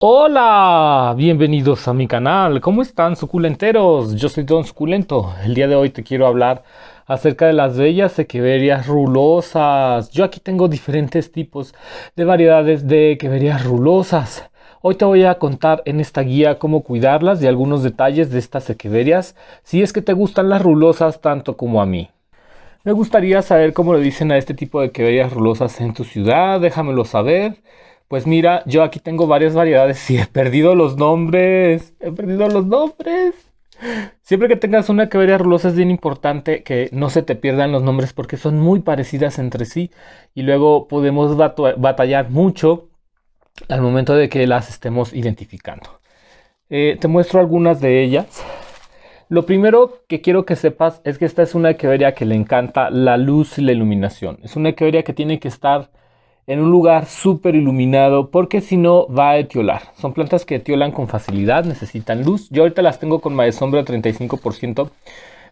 Hola, bienvenidos a mi canal. ¿Cómo están suculenteros? Yo soy Don Suculento. El día de hoy te quiero hablar acerca de las bellas sequeberias rulosas. Yo aquí tengo diferentes tipos de variedades de sequeberias rulosas. Hoy te voy a contar en esta guía cómo cuidarlas y algunos detalles de estas sequeberias, si es que te gustan las rulosas tanto como a mí. Me gustaría saber cómo le dicen a este tipo de sequeberias rulosas en tu ciudad, déjamelo saber. Pues mira, yo aquí tengo varias variedades. y he perdido los nombres. He perdido los nombres. Siempre que tengas una que rulosas es bien importante que no se te pierdan los nombres porque son muy parecidas entre sí y luego podemos batallar mucho al momento de que las estemos identificando. Eh, te muestro algunas de ellas. Lo primero que quiero que sepas es que esta es una queveria que le encanta la luz y la iluminación. Es una queveria que tiene que estar en un lugar súper iluminado porque si no va a etiolar. Son plantas que etiolan con facilidad, necesitan luz. Yo ahorita las tengo con malla sombra 35%,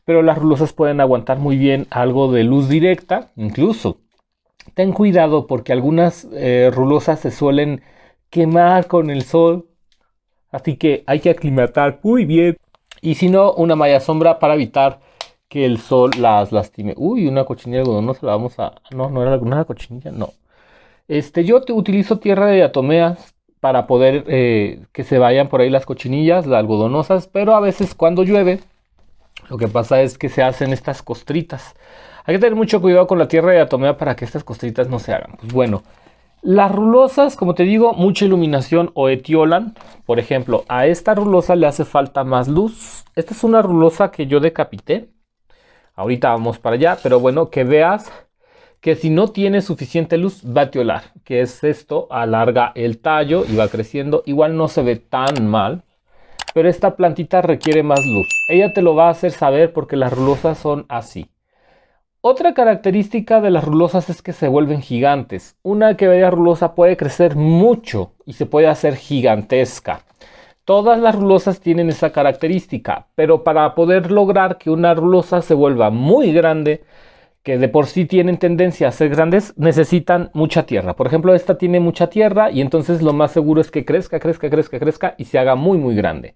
pero las rulosas pueden aguantar muy bien algo de luz directa incluso. Ten cuidado porque algunas eh, rulosas se suelen quemar con el sol, así que hay que aclimatar muy bien. Y si no, una malla sombra para evitar que el sol las lastime. Uy, una cochinilla de algodón, no se la vamos a... No, no era una cochinilla, no. Este, yo utilizo tierra de diatomeas para poder eh, que se vayan por ahí las cochinillas, las algodonosas, pero a veces cuando llueve, lo que pasa es que se hacen estas costritas. Hay que tener mucho cuidado con la tierra de diatomea para que estas costritas no se hagan. Pues bueno, las rulosas, como te digo, mucha iluminación o etiolan. Por ejemplo, a esta rulosa le hace falta más luz. Esta es una rulosa que yo decapité. Ahorita vamos para allá, pero bueno, que veas que si no tiene suficiente luz va a teolar, que es esto, alarga el tallo y va creciendo, igual no se ve tan mal, pero esta plantita requiere más luz. Ella te lo va a hacer saber porque las rulosas son así. Otra característica de las rulosas es que se vuelven gigantes. Una que vea rulosa puede crecer mucho y se puede hacer gigantesca. Todas las rulosas tienen esa característica, pero para poder lograr que una rulosa se vuelva muy grande, que de por sí tienen tendencia a ser grandes, necesitan mucha tierra. Por ejemplo, esta tiene mucha tierra y entonces lo más seguro es que crezca, crezca, crezca, crezca y se haga muy, muy grande.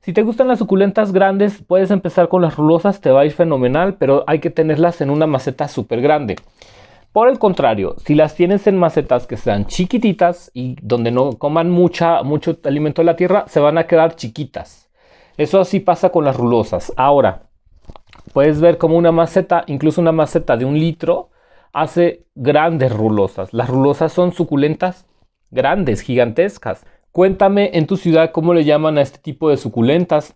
Si te gustan las suculentas grandes, puedes empezar con las rulosas, te va a ir fenomenal, pero hay que tenerlas en una maceta súper grande. Por el contrario, si las tienes en macetas que sean chiquititas y donde no coman mucha, mucho alimento de la tierra, se van a quedar chiquitas. Eso así pasa con las rulosas. Ahora, Puedes ver como una maceta, incluso una maceta de un litro, hace grandes rulosas. Las rulosas son suculentas grandes, gigantescas. Cuéntame en tu ciudad cómo le llaman a este tipo de suculentas,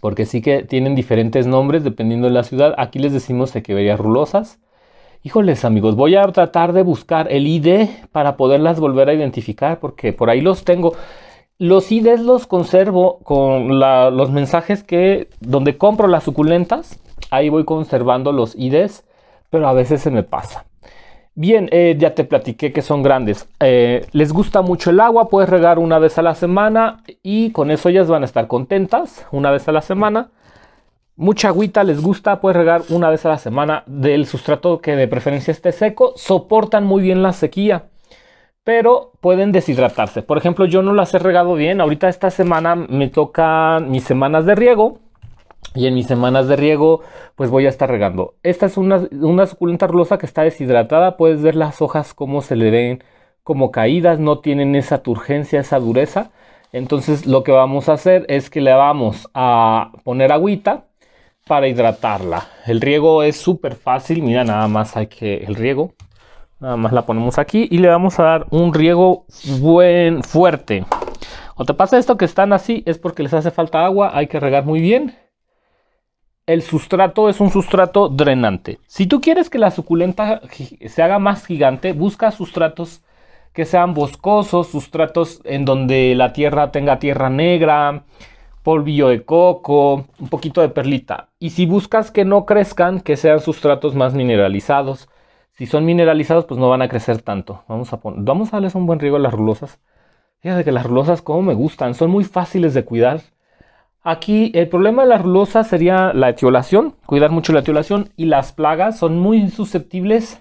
porque sí que tienen diferentes nombres dependiendo de la ciudad. Aquí les decimos que sequeberías rulosas. Híjoles amigos, voy a tratar de buscar el ID para poderlas volver a identificar porque por ahí los tengo. Los IDs los conservo con los mensajes que donde compro las suculentas. Ahí voy conservando los IDs, pero a veces se me pasa. Bien, eh, ya te platiqué que son grandes. Eh, les gusta mucho el agua, puedes regar una vez a la semana y con eso ellas van a estar contentas una vez a la semana. Mucha agüita les gusta, puedes regar una vez a la semana del sustrato que de preferencia esté seco. Soportan muy bien la sequía pero pueden deshidratarse. Por ejemplo, yo no las he regado bien. Ahorita esta semana me tocan mis semanas de riego. Y en mis semanas de riego, pues voy a estar regando. Esta es una, una suculenta rulosa que está deshidratada. Puedes ver las hojas como se le ven como caídas. No tienen esa turgencia, esa dureza. Entonces lo que vamos a hacer es que le vamos a poner agüita para hidratarla. El riego es súper fácil. Mira, nada más hay que el riego. Nada más la ponemos aquí y le vamos a dar un riego buen fuerte. O te pasa esto que están así es porque les hace falta agua, hay que regar muy bien. El sustrato es un sustrato drenante. Si tú quieres que la suculenta se haga más gigante, busca sustratos que sean boscosos, sustratos en donde la tierra tenga tierra negra, polvillo de coco, un poquito de perlita. Y si buscas que no crezcan, que sean sustratos más mineralizados si son mineralizados, pues no van a crecer tanto. Vamos a, vamos a darles un buen riego a las rulosas. Fíjate que las rulosas, como me gustan, son muy fáciles de cuidar. Aquí el problema de las rulosas sería la etiolación, cuidar mucho la etiolación y las plagas son muy susceptibles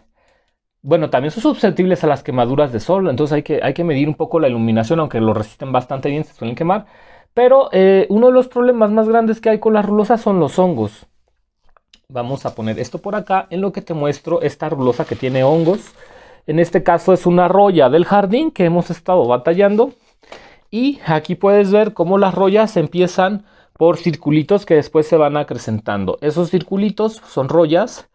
bueno, también son susceptibles a las quemaduras de sol, entonces hay que, medir un poco la iluminación, aunque lo resisten bastante bien, se suelen quemar. Pero eh, uno de los problemas más grandes que hay con las rulosas son los hongos. Vamos a poner esto por acá en lo que te muestro esta rulosa que tiene hongos. En este caso es una roya del jardín que hemos estado batallando. Y aquí puedes ver cómo las rollas empiezan por circulitos que después se van acrecentando. Esos circulitos son rollas.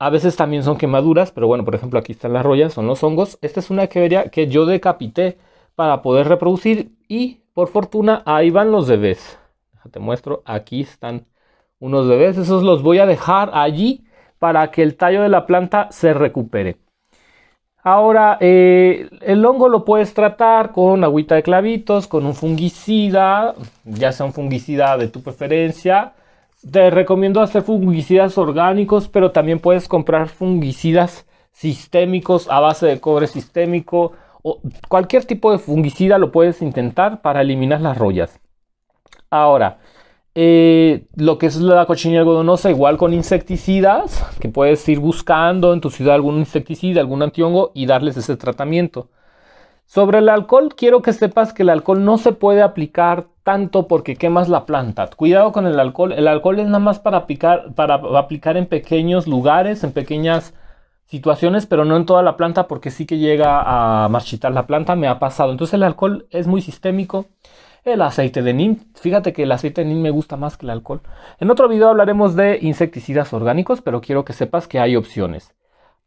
A veces también son quemaduras, pero bueno, por ejemplo, aquí están las rollas, son los hongos. Esta es una vería que yo decapité para poder reproducir y por fortuna ahí van los bebés. Te muestro, aquí están unos bebés, esos los voy a dejar allí para que el tallo de la planta se recupere. Ahora, eh, el hongo lo puedes tratar con agüita de clavitos, con un fungicida, ya sea un fungicida de tu preferencia. Te recomiendo hacer fungicidas orgánicos, pero también puedes comprar fungicidas sistémicos a base de cobre sistémico o cualquier tipo de fungicida lo puedes intentar para eliminar las rollas. Ahora, eh, lo que es la cochinilla algodonosa, igual con insecticidas, que puedes ir buscando en tu ciudad algún insecticida, algún antihongo y darles ese tratamiento. Sobre el alcohol, quiero que sepas que el alcohol no se puede aplicar tanto porque quemas la planta. Cuidado con el alcohol. El alcohol es nada más para aplicar, para aplicar en pequeños lugares, en pequeñas situaciones, pero no en toda la planta porque sí que llega a marchitar la planta. Me ha pasado. Entonces el alcohol es muy sistémico el aceite de nin Fíjate que el aceite de nin me gusta más que el alcohol. En otro video hablaremos de insecticidas orgánicos, pero quiero que sepas que hay opciones.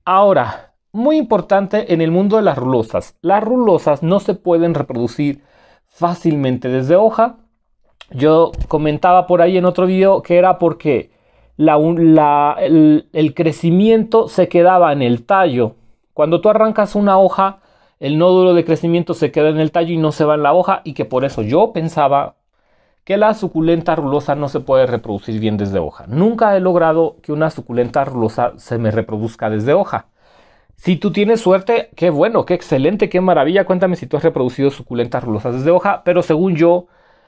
Ahora, muy importante en el mundo de las rulosas. Las rulosas no se pueden reproducir fácilmente desde hoja. Yo comentaba por ahí en otro video que era porque la, el crecimiento se quedaba en el tallo. Cuando tú arrancas una hoja, el nódulo de crecimiento se queda en el tallo y no se va en la hoja y que por eso yo pensaba que la suculenta rulosa no se puede reproducir bien desde hoja. Nunca he logrado que una suculenta rulosa se me reproduzca desde hoja. Si tú tienes suerte, qué bueno, qué excelente, qué maravilla. Cuéntame si tú has reproducido suculentas rulosas desde hoja, pero según yo,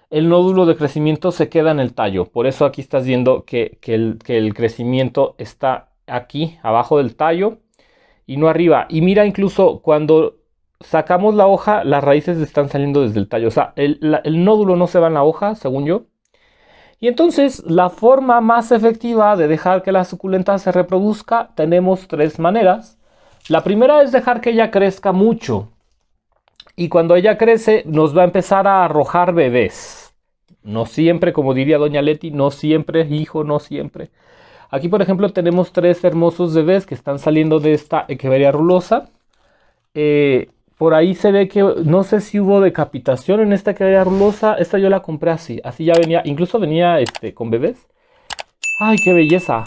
el nódulo de crecimiento se queda en el tallo. Por eso aquí estás viendo que, el, que el crecimiento está aquí, abajo del tallo y no arriba. Y mira incluso cuando sacamos la hoja, las raíces están saliendo desde el tallo. O sea, el, nódulo no se va en la hoja, según yo. Y entonces, la forma más efectiva de dejar que la suculenta se reproduzca, tenemos tres maneras. La primera es dejar que ella crezca mucho. Y cuando ella crece, nos va a empezar a arrojar bebés. No siempre, como diría Doña Leti, no siempre, hijo, no siempre. Aquí, por ejemplo, tenemos tres hermosos bebés que están saliendo de esta Echeveria rulosa. Eh, por ahí se ve que, no sé si hubo decapitación en esta que era rulosa. Esta yo la compré así, así ya venía, incluso venía este, con bebés. ¡Ay, qué belleza!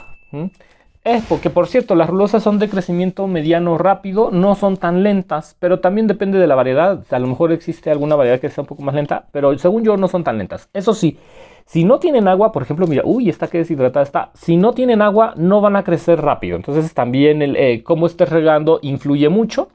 Es porque, por cierto, las rulosas son de crecimiento mediano rápido, no son tan lentas, pero también depende de la variedad. a lo mejor existe alguna variedad que sea un poco más lenta, pero según yo no son tan lentas. Eso sí, si no tienen agua, por ejemplo, mira, uy, está que deshidratada está. Si no tienen agua, no van a crecer rápido. Entonces también el, eh, cómo estés regando influye mucho.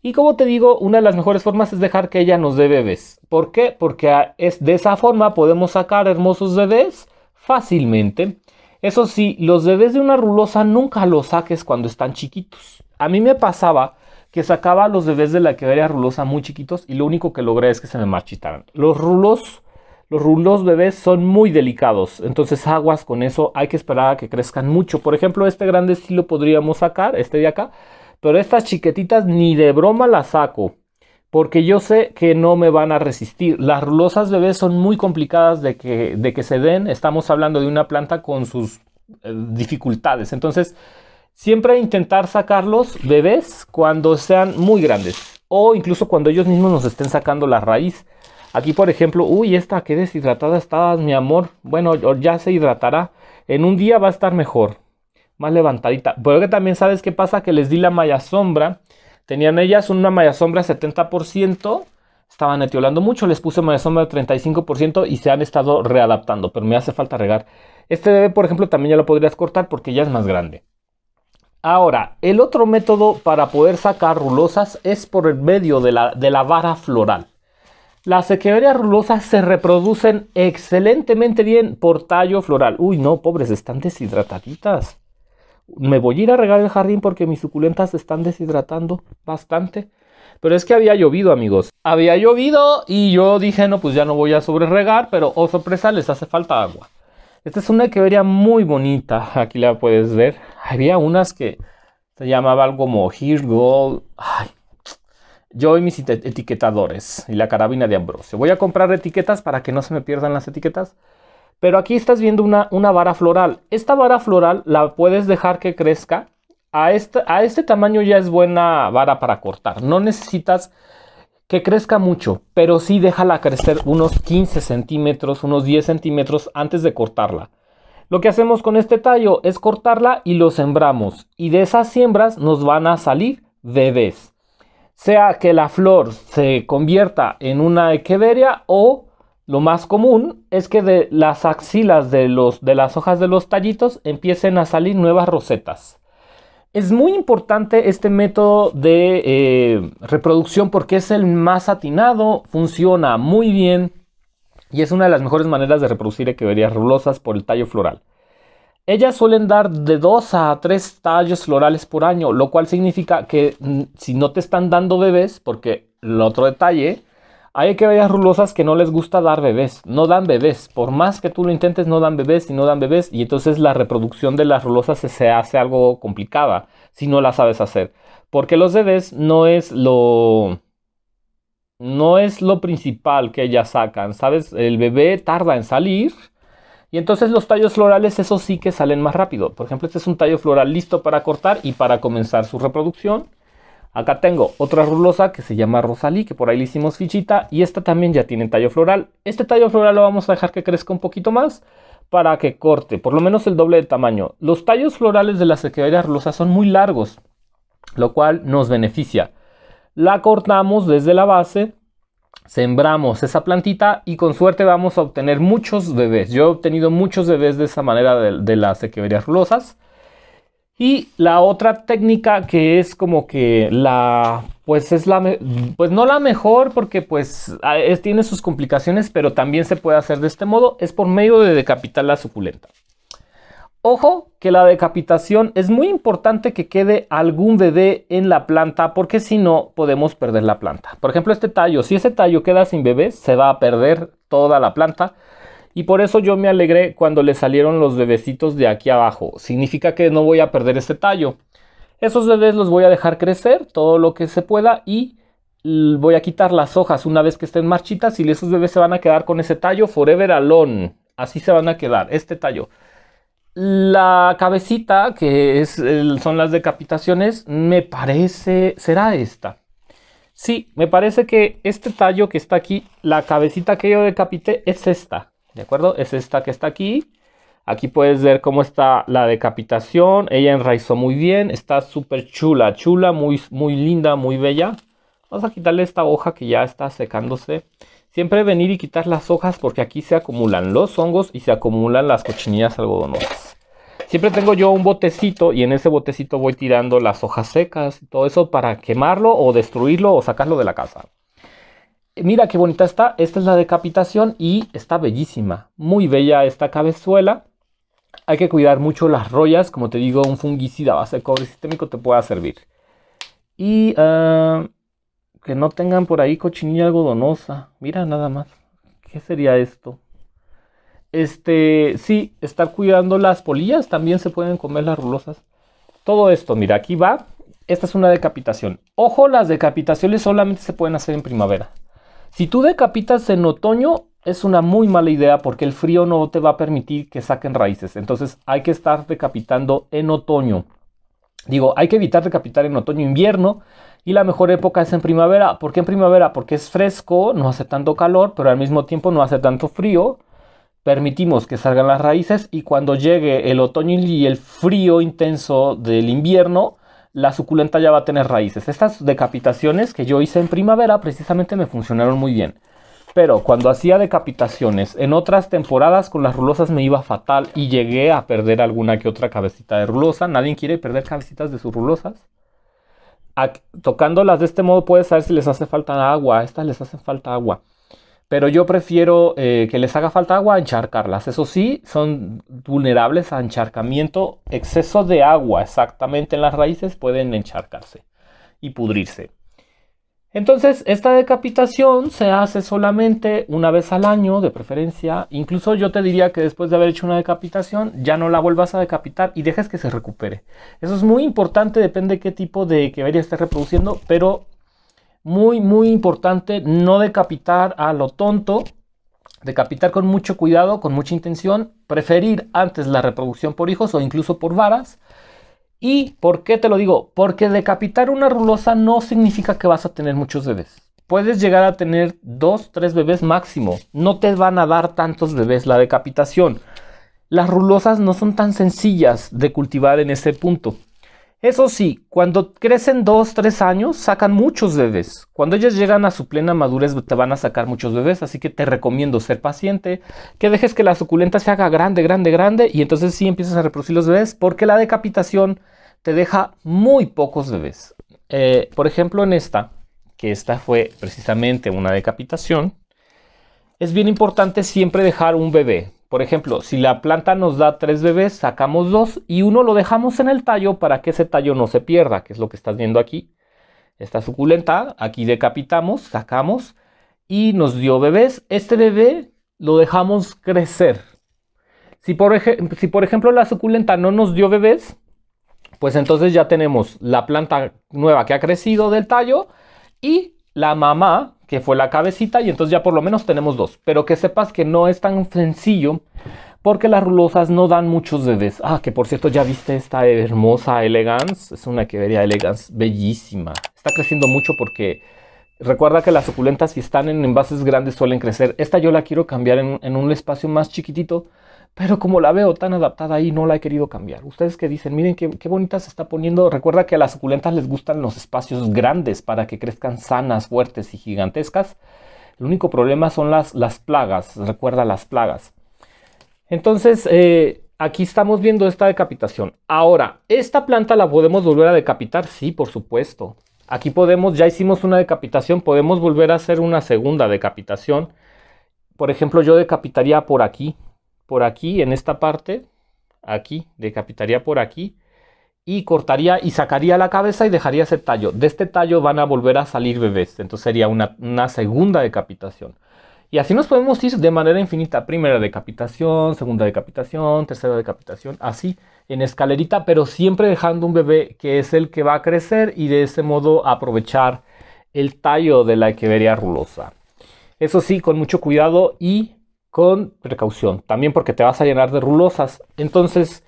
Y como te digo, una de las mejores formas es dejar que ella nos dé bebés. ¿Por qué? Porque es de esa forma podemos sacar hermosos bebés fácilmente. Eso sí, los bebés de una rulosa nunca los saques cuando están chiquitos. A mí me pasaba que sacaba los bebés de la quebraria rulosa muy chiquitos y lo único que logré es que se me marchitaran. Los rulos, los rulos bebés son muy delicados, entonces aguas con eso, hay que esperar a que crezcan mucho. Por ejemplo, este grande sí lo podríamos sacar, este de acá, pero estas chiquititas ni de broma las saco. Porque yo sé que no me van a resistir. Las rulosas bebés son muy complicadas de que, de que se den. Estamos hablando de una planta con sus eh, dificultades. Entonces, siempre intentar sacarlos bebés cuando sean muy grandes. O incluso cuando ellos mismos nos estén sacando la raíz. Aquí, por ejemplo, uy, esta que deshidratada está mi amor. Bueno, ya se hidratará. En un día va a estar mejor más levantadita. Pero que también sabes qué pasa, que les di la malla sombra. Tenían ellas una malla sombra 70%, estaban etiolando mucho, les puse malla sombra 35% y se han estado readaptando, pero me hace falta regar. Este bebé, por ejemplo, también ya lo podrías cortar porque ya es más grande. Ahora, el otro método para poder sacar rulosas es por el medio de la, de la vara floral. Las sequerías rulosas se reproducen excelentemente bien por tallo floral. Uy, no, pobres, están deshidrataditas me voy a ir a regar el jardín porque mis suculentas se están deshidratando bastante. Pero es que había llovido, amigos. Había llovido y yo dije, no, pues ya no voy a sobre regar, pero oh sorpresa, les hace falta agua. Esta es una que vería muy bonita, aquí la puedes ver. Había unas que se llamaba algo como Here Gold. Ay. Yo y mis etiquetadores y la carabina de Ambrosio. Voy a comprar etiquetas para que no se me pierdan las etiquetas. Pero aquí estás viendo una, una vara floral. Esta vara floral la puedes dejar que crezca. A este, a este tamaño ya es buena vara para cortar. No necesitas que crezca mucho, pero sí déjala crecer unos 15 centímetros, unos 10 centímetros antes de cortarla. Lo que hacemos con este tallo es cortarla y lo sembramos. Y de esas siembras nos van a salir bebés. Sea que la flor se convierta en una echeveria o lo más común es que de las axilas de, los, de las hojas de los tallitos empiecen a salir nuevas rosetas. Es muy importante este método de eh, reproducción porque es el más atinado, funciona muy bien y es una de las mejores maneras de reproducir echeverías rulosas por el tallo floral. Ellas suelen dar de 2 a 3 tallos florales por año, lo cual significa que mm, si no te están dando bebés, porque el otro detalle hay que las rulosas que no les gusta dar bebés, no dan bebés, por más que tú lo intentes no dan bebés y no dan bebés y entonces la reproducción de las rulosas se, hace algo complicada si no la sabes hacer, porque los bebés no es lo no es lo principal que ellas sacan, ¿sabes? El bebé tarda en salir y entonces los tallos florales, eso sí que salen más rápido. Por ejemplo, este es un tallo floral listo para cortar y para comenzar su reproducción. Acá tengo otra rulosa que se llama Rosalí, que por ahí le hicimos fichita. Y esta también ya tiene tallo floral. Este tallo floral lo vamos a dejar que crezca un poquito más para que corte, por lo menos el doble de tamaño. Los tallos florales de las la rulosas son muy largos, lo cual nos beneficia. La cortamos desde la base, sembramos esa plantita y con suerte vamos a obtener muchos bebés. Yo he obtenido muchos bebés de esa manera de, las sequedarias rulosas. Y la otra técnica que es como que la, pues es la, pues no la mejor porque pues tiene sus complicaciones, pero también se puede hacer de este modo, es por medio de decapitar la suculenta. Ojo que la decapitación es muy importante que quede algún bebé en la planta porque si no podemos perder la planta. Por ejemplo este tallo, si ese tallo queda sin bebé, se va a perder toda la planta y por eso yo me alegré cuando le salieron los bebecitos de aquí abajo. Significa que no voy a perder este tallo. Esos bebés los voy a dejar crecer todo lo que se pueda y voy a quitar las hojas una vez que estén marchitas y esos bebés se van a quedar con ese tallo forever alone. Así se van a quedar, este tallo. La cabecita, que es son las decapitaciones, me parece, será esta. Sí, me parece que este tallo que está aquí, la cabecita que yo decapité, es esta. ¿De acuerdo? Es esta que está aquí. Aquí puedes ver cómo está la decapitación. Ella enraizó muy bien. Está súper chula, chula, muy, muy linda, muy bella. Vamos a quitarle esta hoja que ya está secándose. Siempre venir y quitar las hojas porque aquí se acumulan los hongos y se acumulan las cochinillas algodonosas. Siempre tengo yo un botecito y en ese botecito voy tirando las hojas secas y todo eso para quemarlo o destruirlo o sacarlo de la casa. Mira qué bonita está. Esta es la decapitación y está bellísima. Muy bella esta cabezuela. Hay que cuidar mucho las rollas. Como te digo, un fungicida base de cobre sistémico te pueda servir. Y ah, que no tengan por ahí cochinilla algodonosa. Mira nada más. ¿Qué sería esto? Este, sí, estar cuidando las polillas. También se pueden comer las rulosas. Todo esto, mira, aquí va. Esta es una decapitación. Ojo, las decapitaciones solamente se pueden hacer en primavera. Si tú decapitas en otoño, es una muy mala idea porque el frío no te va a permitir que saquen raíces. Entonces hay que estar decapitando en otoño. Digo, hay que evitar decapitar en otoño e invierno. Y la mejor época es en primavera. ¿Por qué en primavera? Porque es fresco, no hace tanto calor, pero al mismo tiempo no hace tanto frío. Permitimos que salgan las raíces y cuando llegue el otoño y el frío intenso del invierno, la suculenta ya va a tener raíces. Estas decapitaciones que yo hice en primavera precisamente me funcionaron muy bien. Pero cuando hacía decapitaciones en otras temporadas con las rulosas me iba fatal y llegué a perder alguna que otra cabecita de rulosa. Nadie quiere perder cabecitas de sus rulosas. tocándolas de este modo puedes saber si les hace falta agua. estas les hacen falta agua pero yo prefiero eh, que les haga falta agua encharcarlas. Eso sí, son vulnerables a encharcamiento. Exceso de agua exactamente en las raíces pueden encharcarse y pudrirse. Entonces, esta decapitación se hace solamente una vez al año, de preferencia. Incluso yo te diría que después de haber hecho una decapitación, ya no la vuelvas a decapitar y dejes que se recupere. Eso es muy importante, depende de qué tipo de queveria estés reproduciendo, pero muy, muy importante no decapitar a lo tonto, decapitar con mucho cuidado, con mucha intención, preferir antes la reproducción por hijos o incluso por varas. ¿Y por qué te lo digo? Porque decapitar una rulosa no significa que vas a tener muchos bebés. Puedes llegar a tener dos, tres bebés máximo. No te van a dar tantos bebés la decapitación. Las rulosas no son tan sencillas de cultivar en ese punto. Eso sí, cuando crecen 2, 3 años, sacan muchos bebés. Cuando ellas llegan a su plena madurez, te van a sacar muchos bebés, así que te recomiendo ser paciente, que dejes que la suculenta se haga grande, grande, grande, y entonces sí empiezas a reproducir los bebés, porque la decapitación te deja muy pocos bebés. Eh, por ejemplo, en esta, que esta fue precisamente una decapitación, es bien importante siempre dejar un bebé, por ejemplo, si la planta nos da tres bebés, sacamos dos y uno lo dejamos en el tallo para que ese tallo no se pierda, que es lo que estás viendo aquí. Esta suculenta, aquí decapitamos, sacamos y nos dio bebés. Este bebé lo dejamos crecer. Si por, ejemplo la suculenta no nos dio bebés, pues entonces ya tenemos la planta nueva que ha crecido del tallo y la mamá que fue la cabecita, y entonces ya por lo menos tenemos dos. Pero que sepas que no es tan sencillo porque las rulosas no dan muchos bebés. Ah, que por cierto, ya viste esta hermosa Elegance. Es una que vería Elegance bellísima. Está creciendo mucho porque recuerda que las suculentas, si están en envases grandes, suelen crecer. Esta yo la quiero cambiar en un espacio más chiquitito pero como la veo tan adaptada ahí, no la he querido cambiar. Ustedes que dicen, miren qué, bonita se está poniendo. Recuerda que a las suculentas les gustan los espacios grandes para que crezcan sanas, fuertes y gigantescas. El único problema son las, las plagas, recuerda las plagas. Entonces, eh, aquí estamos viendo esta decapitación. Ahora, ¿esta planta la podemos volver a decapitar? Sí, por supuesto. Aquí podemos, ya hicimos una decapitación, podemos volver a hacer una segunda decapitación. Por ejemplo, yo decapitaría por aquí, por aquí, en esta parte, aquí, decapitaría por aquí y cortaría y sacaría la cabeza y dejaría ese tallo. De este tallo van a volver a salir bebés, entonces sería una, segunda decapitación. Y así nos podemos ir de manera infinita. Primera decapitación, segunda decapitación, tercera decapitación, así en escalerita, pero siempre dejando un bebé que es el que va a crecer y de ese modo aprovechar el tallo de la vería rulosa. Eso sí, con mucho cuidado y con precaución, también porque te vas a llenar de rulosas. Entonces,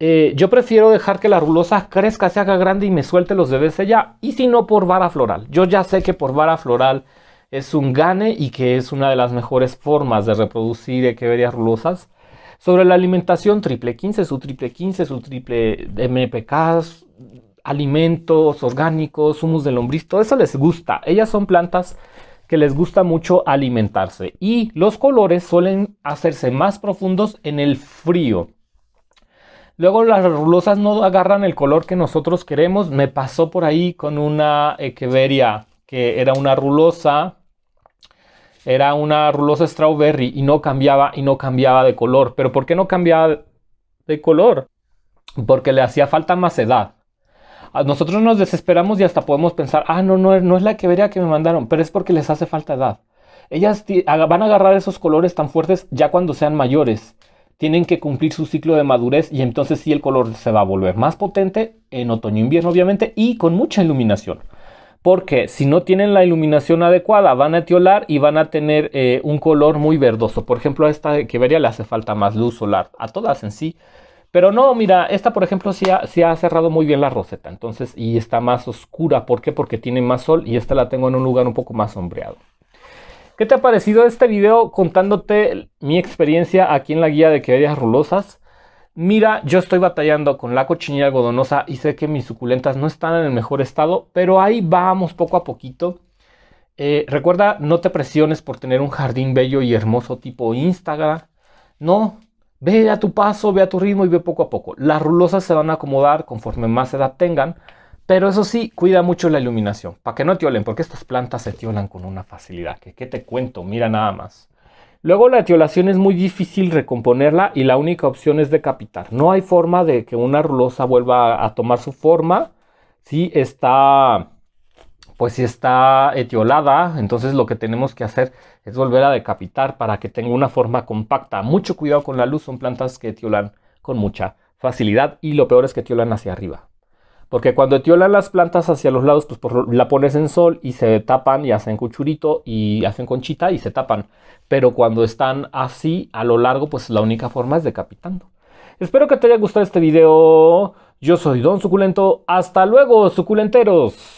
eh, yo prefiero dejar que la rulosa crezca, se haga grande y me suelte los bebés ya, y si no por vara floral. Yo ya sé que por vara floral es un gane y que es una de las mejores formas de reproducir Echeverias rulosas. Sobre la alimentación, triple 15, su triple 15, su triple MPK, alimentos orgánicos, humus de lombriz, todo eso les gusta. Ellas son plantas que les gusta mucho alimentarse y los colores suelen hacerse más profundos en el frío. Luego las rulosas no agarran el color que nosotros queremos. Me pasó por ahí con una echeveria que era una rulosa, era una rulosa strawberry y no cambiaba y no cambiaba de color. Pero ¿por qué no cambiaba de color? Porque le hacía falta más edad nosotros nos desesperamos y hasta podemos pensar, ah, no, no, no es la que vería que me mandaron, pero es porque les hace falta edad. Ellas van a agarrar esos colores tan fuertes ya cuando sean mayores. Tienen que cumplir su ciclo de madurez y entonces sí el color se va a volver más potente en otoño-invierno obviamente y con mucha iluminación. Porque si no tienen la iluminación adecuada van a etiolar y van a tener eh, un color muy verdoso. Por ejemplo a esta que vería le hace falta más luz solar. A todas en sí pero no, mira, esta por ejemplo sí ha, ha, cerrado muy bien la roseta, entonces, y está más oscura. ¿Por qué? Porque tiene más sol y esta la tengo en un lugar un poco más sombreado. ¿Qué te ha parecido este video contándote mi experiencia aquí en la guía de querellas rulosas? Mira, yo estoy batallando con la cochinilla algodonosa y sé que mis suculentas no están en el mejor estado, pero ahí vamos poco a poquito. Eh, recuerda, no te presiones por tener un jardín bello y hermoso tipo Instagram. No, Ve a tu paso, ve a tu ritmo y ve poco a poco. Las rulosas se van a acomodar conforme más edad tengan, pero eso sí, cuida mucho la iluminación, para que no tiolen, porque estas plantas se tiolan con una facilidad, qué te cuento, mira nada más. Luego la tiolación es muy difícil recomponerla y la única opción es decapitar. No hay forma de que una rulosa vuelva a tomar su forma si está pues si está etiolada, entonces lo que tenemos que hacer es volver a decapitar para que tenga una forma compacta. Mucho cuidado con la luz, son plantas que etiolan con mucha facilidad y lo peor es que etiolan hacia arriba. Porque cuando etiolan las plantas hacia los lados, pues la pones en sol y se tapan y hacen cuchurito y hacen conchita y se tapan. Pero cuando están así a lo largo, pues la única forma es decapitando. Espero que te haya gustado este video. Yo soy Don Suculento. Hasta luego, suculenteros.